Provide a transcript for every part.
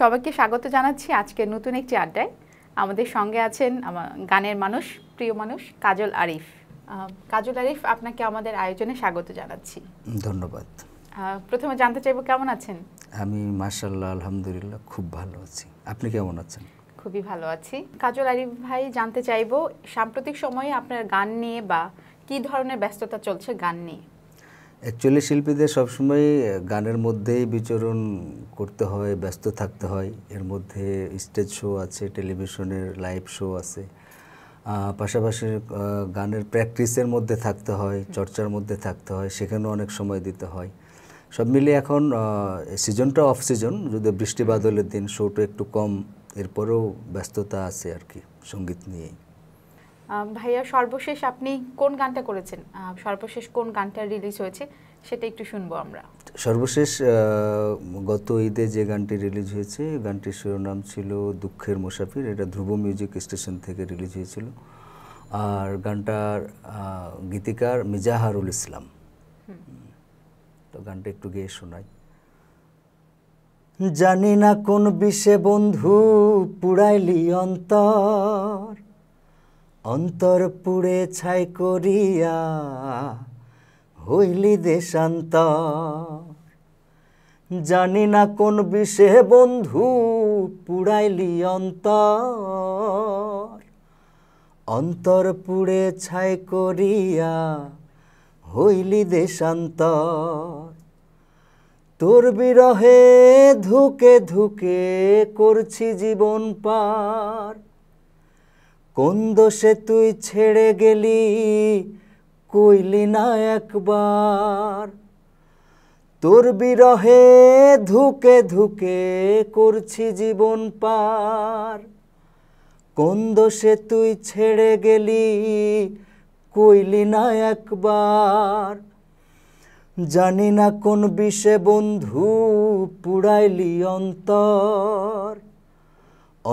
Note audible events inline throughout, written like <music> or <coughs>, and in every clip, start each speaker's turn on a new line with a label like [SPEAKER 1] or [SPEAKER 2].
[SPEAKER 1] সবাইকে স্বাগত জানাচ্ছি আজকের নতুন একটি আড্ডায় আমাদের সঙ্গে আছেন আমার গানের মানুষ প্রিয় মানুষ কাজল আরিফ কাজল আরিফ আপনাকে আমাদের আয়োজনে স্বাগত জানাচ্ছি ধন্যবাদ প্রথমে জানতে চাইবো কেমন আছেন
[SPEAKER 2] আমি মার্শাল্লাহ আলহামদুলিল্লাহ খুব ভালো আছি আপনি কেমন আছেন
[SPEAKER 1] খুবই ভালো আছি কাজল আরিফ ভাই জানতে চাইবো সাম্প্রতিক সময়ে আপনার গান নিয়ে বা কি ধরনের ব্যস্ততা চলছে গান নিয়ে
[SPEAKER 2] অ্যাকচুয়ালি শিল্পীদের সবসময় গানের মধ্যেই বিচরণ করতে হয় ব্যস্ত থাকতে হয় এর মধ্যে স্টেজ শো আছে টেলিভিশনের লাইভ শো আছে পাশাপাশি গানের প্র্যাকটিসের মধ্যে থাকতে হয় চর্চার মধ্যে থাকতে হয় সেখানেও অনেক সময় দিতে হয় সব মিলিয়ে এখন সিজনটা অফ সিজন যদি বৃষ্টি বাদলের দিন শোটা একটু কম এরপরেও ব্যস্ততা আছে আর কি সঙ্গীত নিয়েই
[SPEAKER 1] ভাইয়া সর্বশেষ আপনি কোন গানটা করেছেন সর্বশেষ কোন গানটা রিলিজ হয়েছে সেটা একটু শুনবো আমরা
[SPEAKER 2] সর্বশেষ গত ঈদে যে গানটি রিলিজ হয়েছে গানটির শিরোনাম ছিল দুঃখের মুসাফির এটা ধ্রুব মিউজিক স্টেশন থেকে রিলিজ হয়েছিল আর গানটার গীতিকার মিজাহারুল ইসলাম তো গানটা একটু গিয়ে শোনাই জানি না কোন বিষে বন্ধু পুড়াইলি অন্তর অন্তর পুড়ে ছাই করিয়া হইলি দেশান্ত জানি না কোন বিষে বন্ধু পুড়াইলি অন্তর অন্তর পুড়ে ছাই করিয়া হইলি দেশান্তর তোর বিরহে ধুকে ধুকে করছি জীবন পার কোন দোষে তুই ছেড়ে গেলি কইলি না একবার তোর বিরহে ধুকে ধুকে করছি জীবন পার কোন দোষে তুই ছেড়ে গেলি কইলি না একবার জানি না কোন বিষে বন্ধু পুড়াইলি অন্তর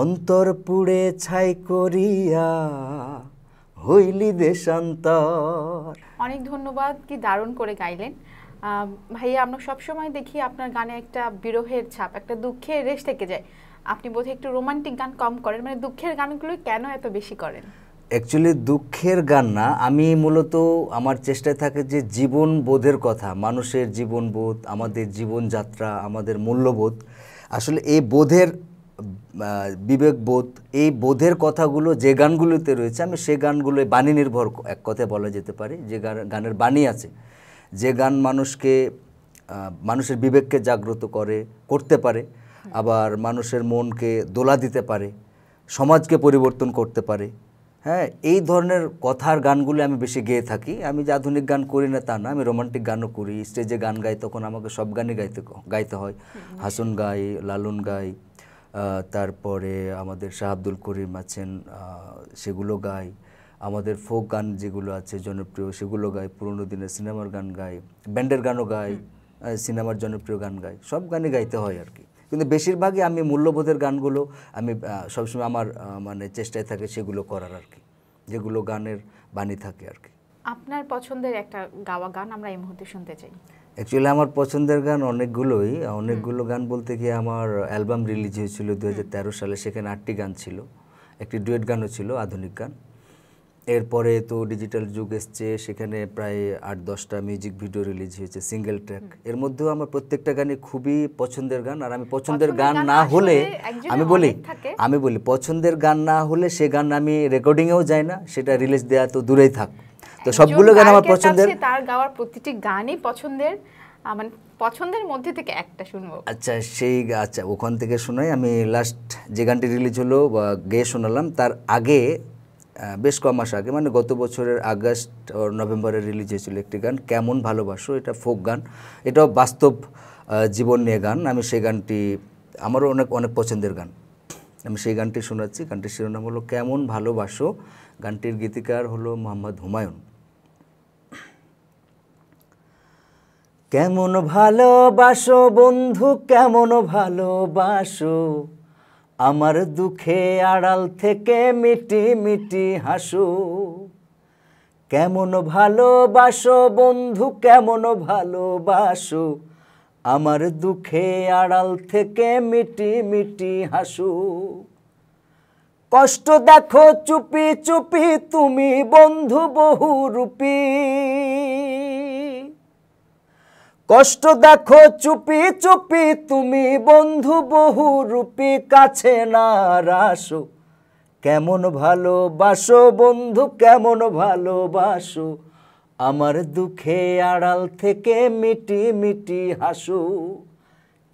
[SPEAKER 2] অন্তর পুড়ে ছাই করিয়া হইলি দেশান্তর
[SPEAKER 1] অনেক ধন্যবাদ কি দারুণ করে গাইলেন ভাইয়া আমরা সবসময় দেখি আপনার গানে একটা বিরহের ছাপ একটা দুঃখের রেশ থেকে যায় আপনি বোধহয় একটু রোমান্টিক গান কম করেন মানে দুঃখের গানগুলো কেন এত বেশি করেন
[SPEAKER 2] অ্যাকচুয়ালি দুঃখের গান না আমি মূলত আমার চেষ্টায় থাকে যে জীবন বোধের কথা মানুষের জীবনবোধ আমাদের জীবনযাত্রা আমাদের মূল্যবোধ আসলে এই বোধের বিবেকবোধ এই বোধের কথাগুলো যে গানগুলোতে রয়েছে আমি সে গানগুলো বাণী নির্ভর এক কথায় বলা যেতে পারে যে গানের বাণী আছে যে গান মানুষকে মানুষের বিবেককে জাগ্রত করে করতে পারে আবার মানুষের মনকে দোলা দিতে পারে সমাজকে পরিবর্তন করতে পারে হ্যাঁ এই ধরনের কথার গানগুলো আমি বেশি গেয়ে থাকি আমি যে আধুনিক গান করি না তা না আমি রোমান্টিক গানও করি স্টেজে গান গাই তখন আমাকে সব গানই গাইতে গাইতে হয় হাসুন গাই লালুন গাই তারপরে আমাদের শাহ আব্দুল করিম আছেন সেগুলো গাই আমাদের ফোক গান যেগুলো আছে জনপ্রিয় সেগুলো গাই পুরনো দিনের সিনেমার গান গাই ব্যান্ডের গানও গাই সিনেমার জনপ্রিয় গান গাই সব গানে গাইতে হয় আর কি কিন্তু বেশিরভাগই আমি মূল্যবোধের গানগুলো আমি সবসময় আমার মানে চেষ্টায় থাকে সেগুলো করার আর কি যেগুলো গানের বাণী থাকে আর কি
[SPEAKER 1] আপনার পছন্দের একটা গাওয়া গান আমরা এই মুহূর্তে শুনতে চাই
[SPEAKER 2] অ্যাকচুয়ালি আমার পছন্দের গান অনেকগুলোই অনেকগুলো গান বলতে গিয়ে আমার অ্যালবাম রিলিজ হয়েছিল দু সালে সেখানে আটটি গান ছিল একটি ডুয়েট গানও ছিল আধুনিক গান এরপরে তো ডিজিটাল যুগ এসছে সেখানে প্রায় আট দশটা মিউজিক ভিডিও রিলিজ হয়েছে সিঙ্গেল ট্র্যাক এর মধ্যেও আমার প্রত্যেকটা গানই খুবই পছন্দের গান আর আমি পছন্দের গান না হলে আমি বলি আমি বলি পছন্দের গান না হলে সে গান আমি রেকর্ডিংয়েও যাই না সেটা রিলিজ দেওয়া তো দূরেই থাক তো সবগুলো গান আমার পছন্দের
[SPEAKER 1] তার গাওয়ার প্রতিটি গানই পছন্দের মানে পছন্দের মধ্যে থেকে একটা শুনবো
[SPEAKER 2] আচ্ছা সেই আচ্ছা ওখান থেকে শোনাই আমি লাস্ট যে গানটি রিলিজ হলো বা গেয়ে শোনালাম তার আগে বেশ কম মাস আগে মানে গত বছরের আগস্ট ও নভেম্বরে রিলিজ হয়েছিল একটি গান কেমন ভালোবাসো এটা ফোক গান এটাও বাস্তব জীবন নিয়ে গান আমি সেই গানটি আমারও অনেক অনেক পছন্দের গান আমি সেই গানটি শোনাচ্ছি গানটির শিরোনাম হলো কেমন ভালোবাসো গানটির গীতিকার হলো মোহাম্মদ হুমায়ুন কেমন ভালোবাসো বন্ধু কেমন ভালোবাসো আমার দুঃখে আড়াল থেকে মিটি মিটি হাসো কেমন ভালোবাসো বন্ধু কেমন ভালোবাসো আমার দুঃখে আড়াল থেকে মিটি মিটি হাসো কষ্ট দেখো চুপি চুপি তুমি বন্ধু বহুরূপী কষ্ট দেখো চুপি চুপি তুমি বন্ধু বহু রূপি কাছে না রাসো কেমন ভালোবাসো বন্ধু কেমন ভালোবাসো আমার দুঃখে আড়াল থেকে মিটি মিটি হাসো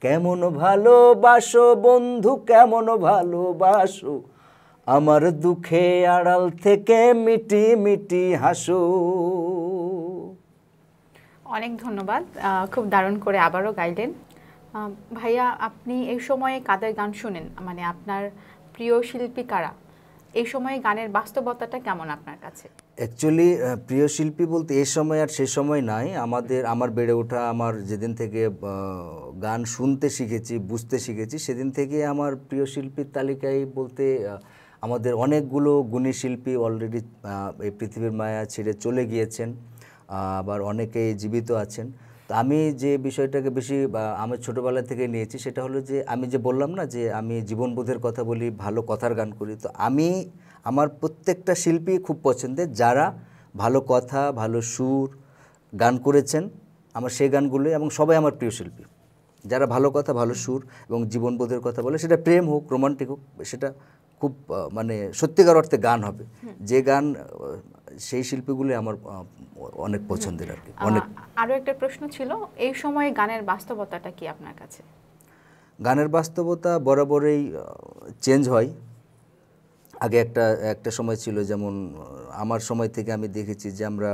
[SPEAKER 2] কেমন ভালোবাসো বন্ধু কেমন ভালোবাসো আমার দুঃখে আড়াল থেকে মিটি মিটি হাসো
[SPEAKER 1] অনেক ধন্যবাদ খুব দারুণ করে আবারও গাইলেন ভাইয়া আপনি এই সময়ে কাদের গান শুনেন মানে আপনার প্রিয় শিল্পী কারা এই সময়ে গানের বাস্তবতাটা কেমন আপনার কাছে
[SPEAKER 2] অ্যাকচুয়ালি প্রিয় শিল্পী বলতে এই সময় আর সে সময় নাই আমাদের আমার বেড়ে ওঠা আমার যেদিন থেকে গান শুনতে শিখেছি বুঝতে শিখেছি সেদিন থেকে আমার প্রিয় শিল্পীর তালিকায় বলতে আমাদের অনেকগুলো গুণী শিল্পী অলরেডি এই পৃথিবীর মায়া ছেড়ে চলে গিয়েছেন আবার অনেকে জীবিত আছেন তো আমি যে বিষয়টাকে বেশি আমার ছোটোবেলা থেকে নিয়েছি সেটা হলো যে আমি যে বললাম না যে আমি জীবনবোধের কথা বলি ভালো কথার গান করি তো আমি আমার প্রত্যেকটা শিল্পী খুব পছন্দের যারা ভালো কথা ভালো সুর গান করেছেন আমার সেই গানগুলোই এবং সবাই আমার প্রিয় শিল্পী যারা ভালো কথা ভালো সুর এবং জীবনবোধের কথা বলে সেটা প্রেম হোক রোমান্টিক হোক সেটা খুব মানে সত্যিকার অর্থে গান হবে যে গান সেই শিল্পীগুলি আমার অনেক পছন্দের আর কি অনেক
[SPEAKER 1] আরও একটা প্রশ্ন ছিল এই সময়ে গানের বাস্তবতাটা কি আপনার কাছে
[SPEAKER 2] গানের বাস্তবতা বরাবরই চেঞ্জ হয় আগে একটা একটা সময় ছিল যেমন আমার সময় থেকে আমি দেখেছি যে আমরা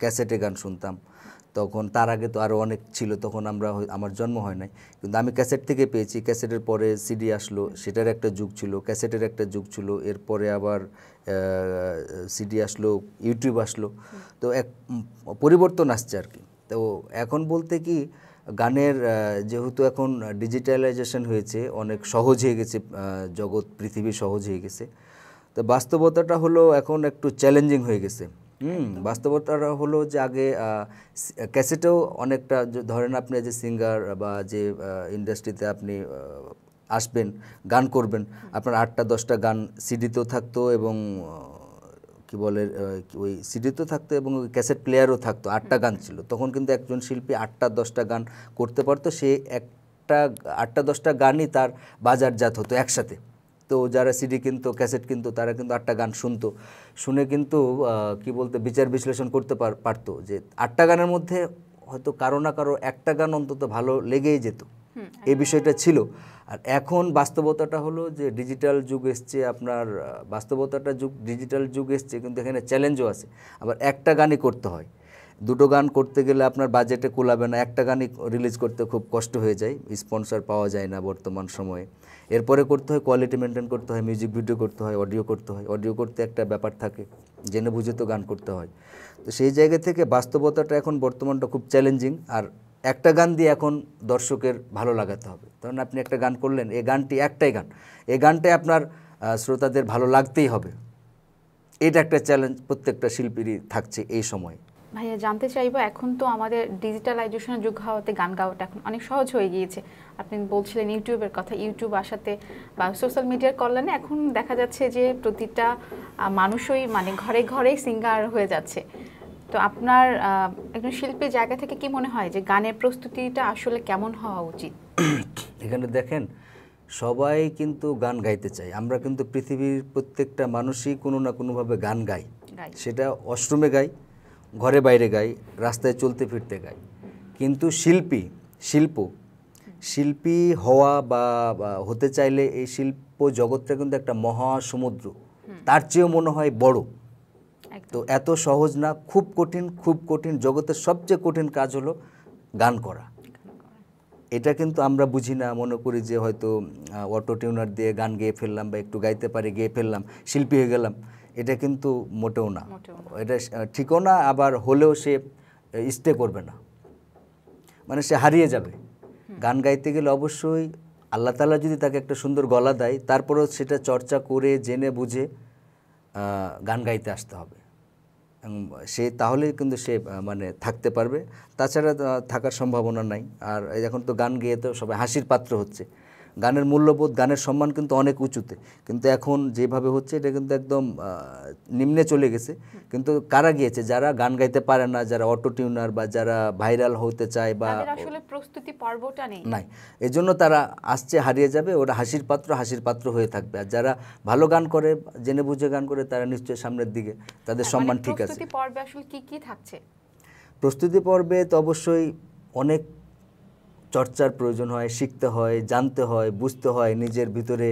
[SPEAKER 2] ক্যাসেটে গান শুনতাম তখন তার আগে তো আরও অনেক ছিল তখন আমরা আমার জন্ম হয় নাই কিন্তু আমি ক্যাসেট থেকে পেয়েছি ক্যাসেটের পরে সিডি আসলো সেটার একটা যুগ ছিল ক্যাসেটের একটা যুগ ছিল এরপরে আবার সিডি আসলো ইউটিউব আসলো তো এক পরিবর্তন আসছে আর কি তো এখন বলতে কি গানের যেহেতু এখন ডিজিটালাইজেশন হয়েছে অনেক সহজ হয়ে গেছে জগৎ পৃথিবী সহজ হয়ে গেছে তো বাস্তবতাটা হলো এখন একটু চ্যালেঞ্জিং হয়ে গেছে হুম বাস্তবতাটা হলো যে আগে ক্যাসেটেও অনেকটা ধরেন আপনি যে সিঙ্গার বা যে ইন্ডাস্ট্রিতে আপনি আসবেন গান করবেন আপনার আটটা দশটা গান সিডিতেও থাকতো এবং কি বলে ওই সিডিতেও থাকতো এবং ওই ক্যাসেট প্লেয়ারও থাকতো আটটা গান ছিল তখন কিন্তু একজন শিল্পী আটটা দশটা গান করতে পারতো সে একটা আটটা দশটা গানই তার বাজারজাত হতো একসাথে তো যারা সিডি কিনতো ক্যাসেট কিনতো তারা কিন্তু আটটা গান শুনতো শুনে কিন্তু কি বলতে বিচার বিশ্লেষণ করতে পারতো যে আটটা গানের মধ্যে হয়তো কারো না কারো একটা গান অন্তত ভালো লেগেই যেত এই বিষয়টা ছিল আর এখন বাস্তবতাটা হলো যে ডিজিটাল যুগ এসছে আপনার বাস্তবতাটা যুগ ডিজিটাল যুগ এসছে কিন্তু এখানে চ্যালেঞ্জও আছে আবার একটা গানই করতে হয় দুটো গান করতে গেলে আপনার বাজেটে কুলাবে না একটা গানই রিলিজ করতে খুব কষ্ট হয়ে যায় স্পন্সর পাওয়া যায় না বর্তমান সময়ে এরপরে করতে হয় কোয়ালিটি মেনটেন করতে হয় মিউজিক ভিডিও করতে হয় অডিও করতে হয় অডিও করতে একটা ব্যাপার থাকে জেনে বুঝে তো গান করতে হয় তো সেই জায়গা থেকে বাস্তবতাটা এখন বর্তমানটা খুব চ্যালেঞ্জিং আর একটা গান দিয়ে এখন দর্শকের ভালো লাগাতে হবে কারণ আপনি একটা গান করলেন এই গানটি একটাই গান এই গানটাই আপনার শ্রোতাদের ভালো লাগতেই হবে এটা একটা চ্যালেঞ্জ প্রত্যেকটা শিল্পীরই থাকছে এই সময়
[SPEAKER 1] ভাইয়া জানতে চাইবো এখন তো আমাদের ডিজিটালাইজেশনের যুগ হওয়াতে গান গাওয়াটা এখন অনেক সহজ হয়ে গিয়েছে আপনি বলছিলেন ইউটিউবের কথা ইউটিউব আসাতে বা সোশ্যাল মিডিয়ার কল্যাণে এখন দেখা যাচ্ছে যে প্রতিটা মানুষই মানে ঘরে ঘরেই সিঙ্গার হয়ে যাচ্ছে তো আপনার একজন শিল্পী জায়গা থেকে কি মনে হয় যে গানের প্রস্তুতিটা আসলে কেমন হওয়া উচিত
[SPEAKER 2] <clears throat> এখানে দেখেন সবাই কিন্তু গান গাইতে চাই আমরা কিন্তু পৃথিবীর প্রত্যেকটা মানুষই কোনো না কোনোভাবে গান গাই সেটা অশ্রমে গাই ঘরে বাইরে গাই রাস্তায় চলতে ফিরতে গাই কিন্তু শিল্পী শিল্প শিল্পী হওয়া বা হতে চাইলে এই শিল্প জগৎটা কিন্তু একটা মহাসমুদ্র তার চেয়েও মনে হয় বড় তো এত সহজ না খুব কঠিন খুব কঠিন জগতের সবচেয়ে কঠিন কাজ হলো গান করা এটা কিন্তু আমরা বুঝি না মনে করি যে হয়তো অটো টিউনার দিয়ে গান গেয়ে ফেললাম বা একটু গাইতে পারে গেয়ে ফেললাম শিল্পী হয়ে গেলাম এটা কিন্তু মোটেও না এটা ঠিকও না আবার হলেও সে স্টে করবে না মানে সে হারিয়ে যাবে গান গাইতে গেলে অবশ্যই আল্লাহ তালা যদি তাকে একটা সুন্দর গলা দেয় তারপরেও সেটা চর্চা করে জেনে বুঝে গান গাইতে আসতে হবে সে তাহলে কিন্তু সে মানে থাকতে পারবে তাছাড়া থাকার সম্ভাবনা নাই আর এখন তো গান গেয়ে তো সবাই হাসির পাত্র হচ্ছে গানের মূল্যবোধ গানের সম্মান কিন্তু অনেক উঁচুতে কিন্তু এখন যেভাবে হচ্ছে এটা কিন্তু একদম নিম্নে চলে গেছে কিন্তু কারা গিয়েছে যারা গান গাইতে পারে না যারা অটো টিউনার বা যারা ভাইরাল হতে চায় বা আসলে
[SPEAKER 1] প্রস্তুতি পর্বটা নেই নাই
[SPEAKER 2] এজন্য তারা আসছে হারিয়ে যাবে ওরা হাসির পাত্র হাসির পাত্র হয়ে থাকবে আর যারা ভালো গান করে জেনে বুঝে গান করে তারা নিশ্চয়ই সামনের দিকে তাদের সম্মান মানে ঠিক আছে প্রস্তুতি
[SPEAKER 1] পর্বে আসলে কি কি থাকছে
[SPEAKER 2] প্রস্তুতি পর্বে তো অবশ্যই অনেক চর্চার প্রয়োজন হয় শিখতে হয় জানতে হয় বুঝতে হয় নিজের ভিতরে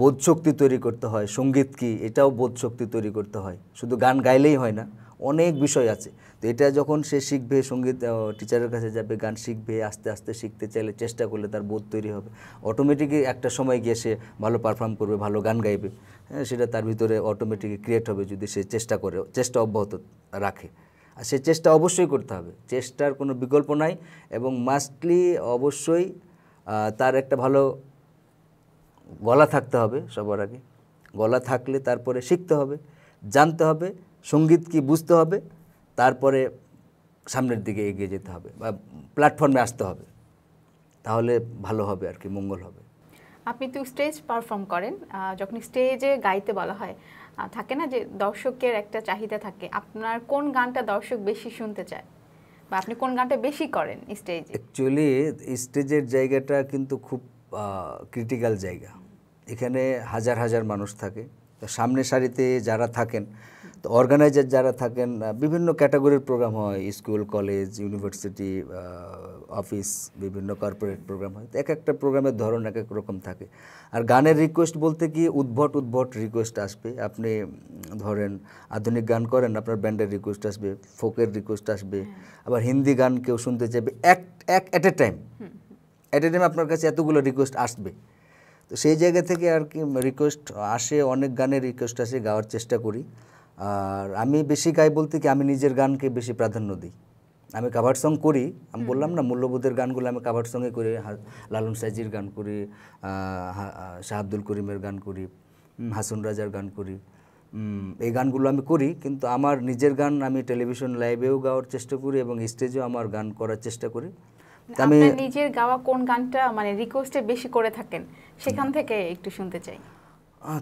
[SPEAKER 2] বোধশক্তি তৈরি করতে হয় সঙ্গীত কি এটাও বোধশক্তি তৈরি করতে হয় শুধু গান গাইলেই হয় না অনেক বিষয় আছে তো এটা যখন সে শিখবে সঙ্গীত টিচারের কাছে যাবে গান শিখবে আস্তে আস্তে শিখতে চাইলে চেষ্টা করলে তার বোধ তৈরি হবে অটোমেটিকই একটা সময় গিয়ে সে ভালো পারফর্ম করবে ভালো গান গাইবে হ্যাঁ সেটা তার ভিতরে অটোমেটিকই ক্রিয়েট হবে যদি সে চেষ্টা করে চেষ্টা অব্যাহত রাখে আর সে চেষ্টা অবশ্যই করতে হবে চেষ্টার কোনো বিকল্প নাই এবং মাস্টলি অবশ্যই তার একটা ভালো গলা থাকতে হবে সবার আগে গলা থাকলে তারপরে শিখতে হবে জানতে হবে সঙ্গীত কি বুঝতে হবে তারপরে সামনের দিকে এগিয়ে যেতে হবে বা প্ল্যাটফর্মে আসতে হবে তাহলে ভালো হবে আর কি মঙ্গল হবে
[SPEAKER 1] আপনি তো স্টেজ পারফর্ম করেন যখন স্টেজে গাইতে বলা হয় থাকে না যে দর্শকের একটা চাহিদা থাকে আপনার কোন গানটা দর্শক বেশি শুনতে চায় বা আপনি কোন গানটা বেশি করেন স্টেজে
[SPEAKER 2] অ্যাকচুয়ালি স্টেজের জায়গাটা কিন্তু খুব ক্রিটিক্যাল জায়গা এখানে হাজার হাজার মানুষ থাকে তো সামনে সারিতে যারা থাকেন তো অর্গানাইজার যারা থাকেন বিভিন্ন ক্যাটাগরির প্রোগ্রাম হয় স্কুল কলেজ ইউনিভার্সিটি অফিস বিভিন্ন কর্পোরেট প্রোগ্রাম হয় এক একটা প্রোগ্রামের ধরন এক এক রকম থাকে আর গানের রিকোয়েস্ট বলতে কি উদ্ভট উদ্ভট রিকোয়েস্ট আসবে আপনি ধরেন আধুনিক গান করেন আপনার ব্যান্ডের রিকোয়েস্ট আসবে ফোকের রিকোয়েস্ট আসবে হ্যাঁ। আবার হিন্দি গান কেউ শুনতে চাইবে এক এক at a time at a time আপনার কাছে এতগুলো রিকোয়েস্ট আসবে তো সেই জায়গা থেকে আর কি রিকোয়েস্ট আসে অনেক গানের রিকোয়েস্ট আসে গাওয়ার চেষ্টা করি আর আমি বেশি গাই বলতে কি আমি নিজের গানকে বেশি প্রাধান্য দিই আমি কাভার সং করি আমি বললাম না মূল্যবোধের গানগুলো আমি কাভার সঙ্গে করি লালন সাইজির গান করি শাহ আব্দুল করিমের গান করি হাসুন রাজার গান করি এই গানগুলো আমি করি কিন্তু আমার নিজের গান আমি টেলিভিশন লাইভেও গাওয়ার চেষ্টা করি এবং স্টেজেও আমার গান করার চেষ্টা করি মানে আমি
[SPEAKER 1] নিজের গাওয়া কোন গানটা মানে রিকোয়েস্টে বেশি করে থাকেন সেখান থেকে একটু শুনতে চাই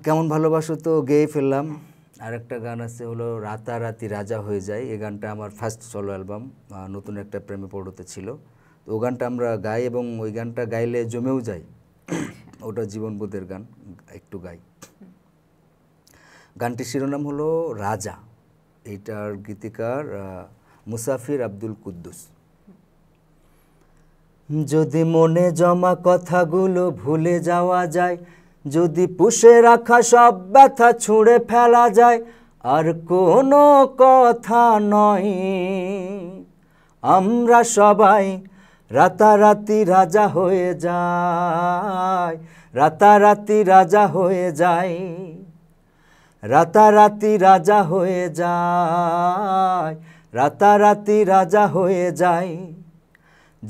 [SPEAKER 2] কেমন ভালোবাসো তো গেয়ে ফেললাম আরেকটা গান আছে হলো রাতারাতি রাজা হয়ে যায় এই গানটা আমার ফার্স্ট সলো অ্যালবাম নতুন একটা প্রেমে পড়তে ছিল তো ও গানটা আমরা গাই এবং ওই গানটা গাইলে জমেও যাই <coughs> ওটা জীবনবোধের গান একটু গাই গানটির শিরোনাম হলো রাজা এটার গীতিকার মুসাফির আব্দুল কুদ্দুস যদি মনে জমা কথাগুলো ভুলে যাওয়া যায় যদি পুষে রাখা সব ব্যথা ছুঁড়ে ফেলা যায় আর কোনো কথা নয় আমরা সবাই রাতারাতি রাজা হয়ে যায় রাতারাতি রাজা হয়ে যায় রাতারাতি রাজা হয়ে যায় রাতারাতি রাজা হয়ে যায়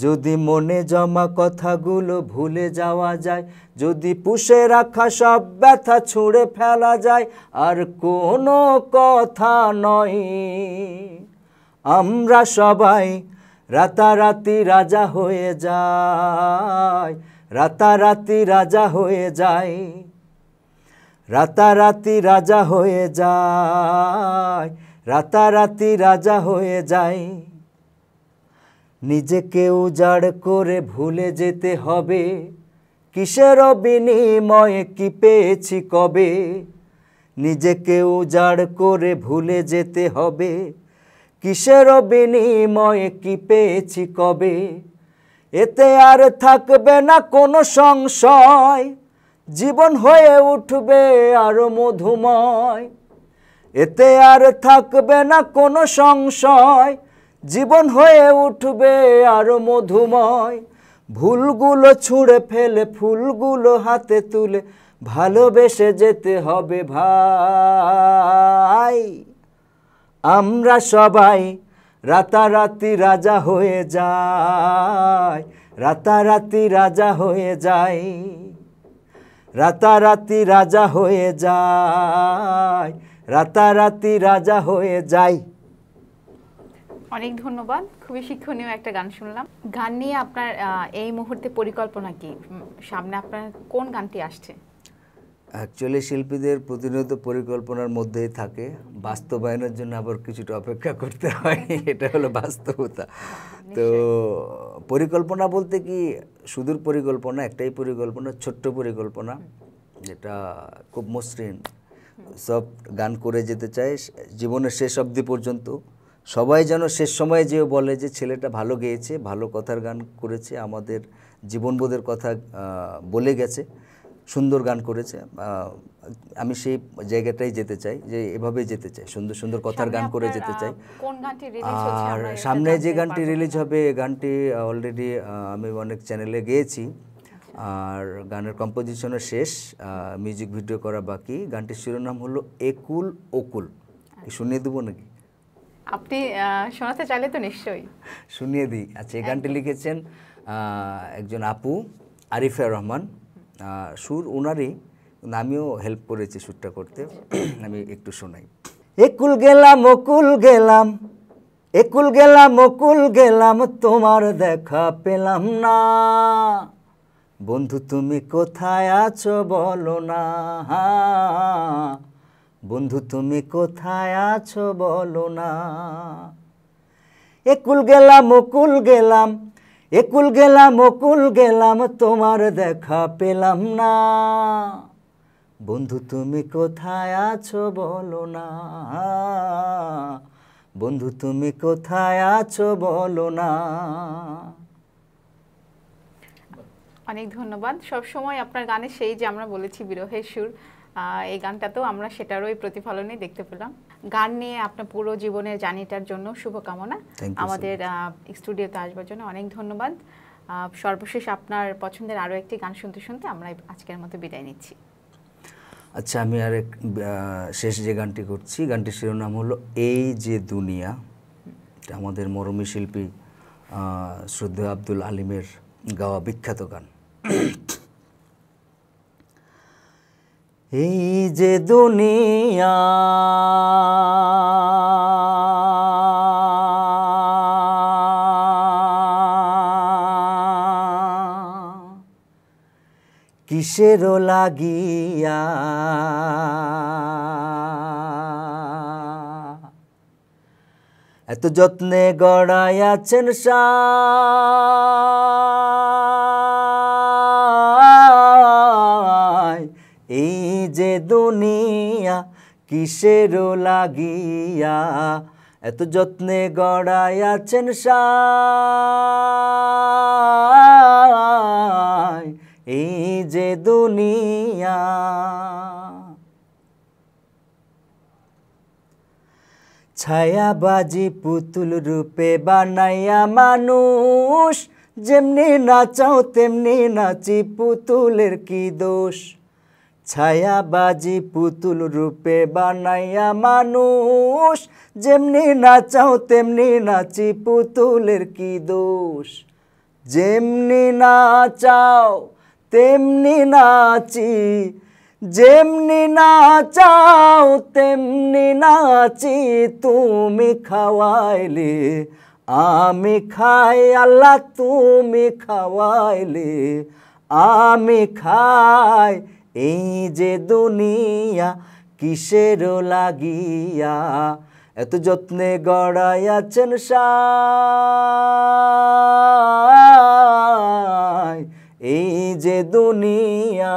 [SPEAKER 2] যদি মনে জমা কথাগুলো ভুলে যাওয়া যায় যদি পুষে রাখা সব ব্যথা ছুঁড়ে ফেলা যায় আর কোনো কথা নয় আমরা সবাই রাতারাতি রাজা হয়ে যায় রাতারাতি রাজা হয়ে যায় রাতারাতি রাজা হয়ে যায় রাতারাতি রাজা হয়ে যায় নিজেকে উজাড় করে ভুলে যেতে হবে কিসের বিনিময় কি পেয়েছি কবে নিজেকে উজাড় করে ভুলে যেতে হবে কিসের বিনিময় কি পেয়েছি কবে এতে আর থাকবে না কোনো সংশয় জীবন হয়ে উঠবে আরো মধুময় এতে আর থাকবে না কোনো সংশয় জীবন হয়ে উঠবে আরো মধুময় ভুলগুলো ছুঁড়ে ফেলে ফুলগুলো হাতে তুলে ভালোবেসে যেতে হবে ভাই আমরা সবাই রাতারাতি রাজা হয়ে যায় রাতারাতি রাজা হয়ে যায় রাতারাতি রাজা হয়ে যায় রাতারাতি রাজা হয়ে যায়
[SPEAKER 1] অনেক ধন্যবাদ খুবই শিক্ষণীয় একটা গান শুনলাম গান নিয়ে আপনার এই মুহূর্তে পরিকল্পনা কি সামনে আপনার কোন গানটি আসছে
[SPEAKER 2] অ্যাকচুয়ালি শিল্পীদের প্রতিনিয়ত পরিকল্পনার মধ্যেই থাকে বাস্তবায়নের জন্য আবার কিছুটা অপেক্ষা করতে হয় <laughs> এটা হলো বাস্তবতা হ্যাঁ, তো পরিকল্পনা বলতে কি সুদূর পরিকল্পনা একটাই পরিকল্পনা ছোট্ট পরিকল্পনা যেটা খুব মসৃণ সব গান করে যেতে চাই জীবনের শেষ অবধি পর্যন্ত সবাই যেন শেষ সময়ে যেও বলে যে ছেলেটা ভালো গেয়েছে ভালো কথার গান করেছে আমাদের জীবনবোধের কথা বলে গেছে সুন্দর গান করেছে আমি সেই জায়গাটাই যেতে চাই যে এভাবে যেতে চাই সুন্দর সুন্দর কথার গান করে যেতে চাই
[SPEAKER 1] আর সামনে যে গানটি রিলিজ
[SPEAKER 2] হবে গানটি অলরেডি আমি অনেক চ্যানেলে গেয়েছি আর গানের কম্পোজিশনও শেষ মিউজিক ভিডিও করা বাকি গানটির শিরোনাম হলো একুল ওকুল আচ্ছা। শুনিয়ে দেবো নাকি
[SPEAKER 1] আপনি শোনাতে চাইলে তো নিশ্চয়ই
[SPEAKER 2] শুনিয়ে দিই আচ্ছা এই গানটি লিখেছেন একজন আপু আরিফা রহমান সুর ওনারই আমিও হেল্প করেছি সুরটা করতে আচ্ছা। আমি একটু শোনাই একুল গেলাম অকুল গেলাম একুল গেলাম অকুল গেলাম তোমার দেখা পেলাম না বন্ধু তুমি কোথায় আছো বলো না বন্ধু তুমি কোথায় আছো বলো না একুল গেলাম অকুল গেলাম একুল গেলাম অকুল গেলাম তোমার দেখা পেলাম না বন্ধু তুমি কোথায় আছো বলো না বন্ধু তুমি কোথায় আছো বলো না
[SPEAKER 1] অনেক ধন্যবাদ সবসময় আপনার গানে সেই যে আমরা বলেছি বিরহের সুর এই গানটা তো আমরা সেটারই প্রতিফলনই দেখতে পেলাম গান নিয়ে আপনার পুরো জীবনের জানিটার জন্য শুভকামনা আমাদের স্টুডিওতে আসবার জন্য অনেক ধন্যবাদ সর্বশেষ আপনার পছন্দের আরও একটি গান শুনতে শুনতে আমরা আজকের মতো বিদায় নিচ্ছি
[SPEAKER 2] আচ্ছা আমি আর এক শেষ যে গানটি করছি গানটির শিরোনাম হলো এই যে দুনিয়া আমাদের মরমী শিল্পী শ্রদ্ধা আব্দুল আলিমের গাওয়া বিখ্যাত গান এই যে দুনিয়া কিসের লাগিয়া এত যত্নে গড়াইয়াছেন আছেন সা এই যে দুনিয়া কিসের লাগিয়া এত যত্নে গড়াই আছেন এই যে দুনিয়া ছায়াবাজি পুতুল রূপে বানাইয়া মানুষ যেমনি নাচাও তেমনি নাচি পুতুলের কি দোষ ছায়াবাজি পুতুল রূপে বানাইয়া মানুষ যেমনি নাচাও তেমনি নাচি পুতুলের কি দোষ যেমনি নাচাও তেমনি নাচি যেমনি নাচাও তেমনি নাচি তুমি খাওয়াইলে আমি খাই আল্লাহ তুমি খাওয়াইলে আমি খাই এই যে দুনিয়া কিসের লাগিয়া এত যত্নে গড়াইয়াছেন আছেন এই যে দুনিয়া